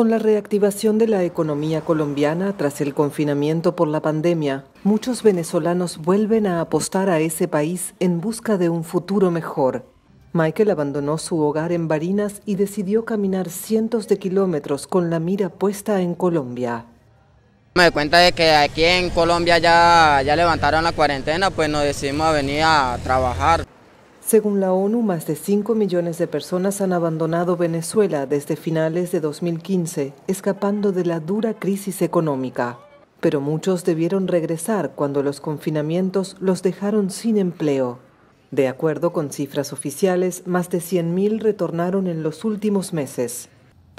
Con la reactivación de la economía colombiana tras el confinamiento por la pandemia, muchos venezolanos vuelven a apostar a ese país en busca de un futuro mejor. Michael abandonó su hogar en Barinas y decidió caminar cientos de kilómetros con la mira puesta en Colombia. Me doy cuenta de que aquí en Colombia ya, ya levantaron la cuarentena, pues nos decidimos a venir a trabajar. Según la ONU, más de 5 millones de personas han abandonado Venezuela desde finales de 2015, escapando de la dura crisis económica. Pero muchos debieron regresar cuando los confinamientos los dejaron sin empleo. De acuerdo con cifras oficiales, más de 100.000 retornaron en los últimos meses.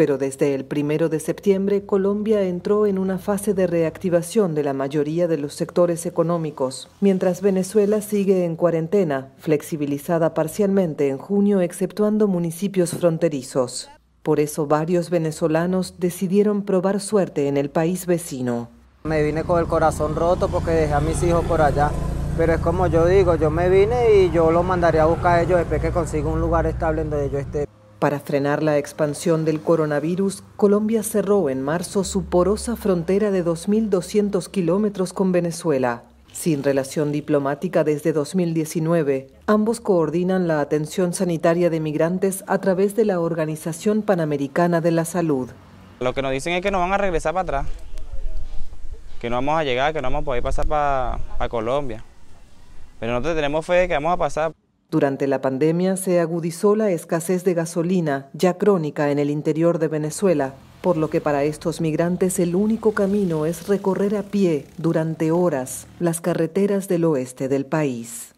Pero desde el primero de septiembre, Colombia entró en una fase de reactivación de la mayoría de los sectores económicos, mientras Venezuela sigue en cuarentena, flexibilizada parcialmente en junio, exceptuando municipios fronterizos. Por eso varios venezolanos decidieron probar suerte en el país vecino. Me vine con el corazón roto porque dejé a mis hijos por allá. Pero es como yo digo, yo me vine y yo los mandaré a buscar a ellos después que consiga un lugar estable donde yo esté. Para frenar la expansión del coronavirus, Colombia cerró en marzo su porosa frontera de 2.200 kilómetros con Venezuela. Sin relación diplomática desde 2019, ambos coordinan la atención sanitaria de migrantes a través de la Organización Panamericana de la Salud. Lo que nos dicen es que no van a regresar para atrás, que no vamos a llegar, que no vamos a poder pasar para, Colombia. Pero nosotros tenemos fe que vamos a pasar. Durante la pandemia se agudizó la escasez de gasolina, ya crónica en el interior de Venezuela, por lo que para estos migrantes el único camino es recorrer a pie durante horas las carreteras del oeste del país.